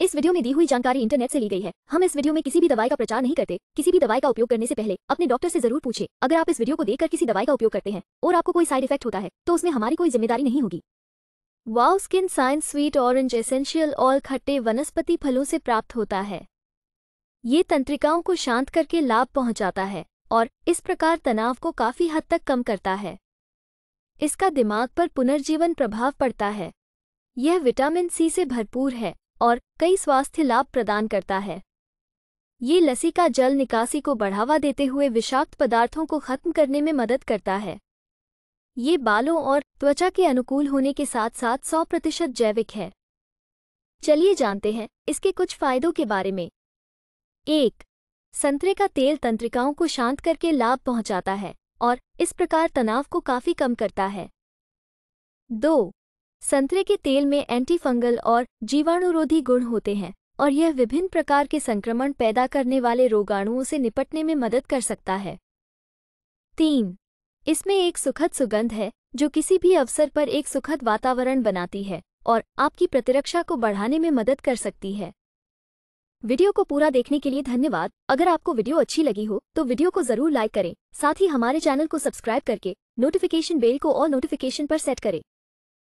इस वीडियो में दी हुई जानकारी इंटरनेट से ली गई है हम इस वीडियो में किसी भी दवाई का प्रचार नहीं करते किसी भी दवाई का उपयोग करने से पहले अपने डॉक्टर से जरूर पूछे अगर आप इस वीडियो को देखकर किसी दवाई का उपयोग करते हैं और आपको कोई साइड इफेक्ट होता है तो उसमें हमारी कोई जिम्मेदारी नहीं होगी wow skin science sweet orange essential और खट्टे वनस्पति फलों से प्राप्त होता है ये तंत्रिकाओं को शांत करके लाभ पहुंचाता है और इस प्रकार तनाव को काफी हद तक कम करता है इसका दिमाग पर पुनर्जीवन प्रभाव पड़ता है यह विटामिन सी से भरपूर है और कई स्वास्थ्य लाभ प्रदान करता है ये लसी का जल निकासी को बढ़ावा देते हुए विषाक्त पदार्थों को खत्म करने में मदद करता है ये बालों और त्वचा के अनुकूल होने के साथ साथ 100 प्रतिशत जैविक है चलिए जानते हैं इसके कुछ फायदों के बारे में एक संतरे का तेल तंत्रिकाओं को शांत करके लाभ पहुंचाता है और इस प्रकार तनाव को काफी कम करता है दो संतरे के तेल में एंटीफंगल और जीवाणुरोधी गुण होते हैं और यह विभिन्न प्रकार के संक्रमण पैदा करने वाले रोगाणुओं से निपटने में मदद कर सकता है तीन इसमें एक सुखद सुगंध है जो किसी भी अवसर पर एक सुखद वातावरण बनाती है और आपकी प्रतिरक्षा को बढ़ाने में मदद कर सकती है वीडियो को पूरा देखने के लिए धन्यवाद अगर आपको वीडियो अच्छी लगी हो तो वीडियो को जरूर लाइक करें साथ ही हमारे चैनल को सब्सक्राइब करके नोटिफिकेशन बेल को और नोटिफिकेशन पर सेट करें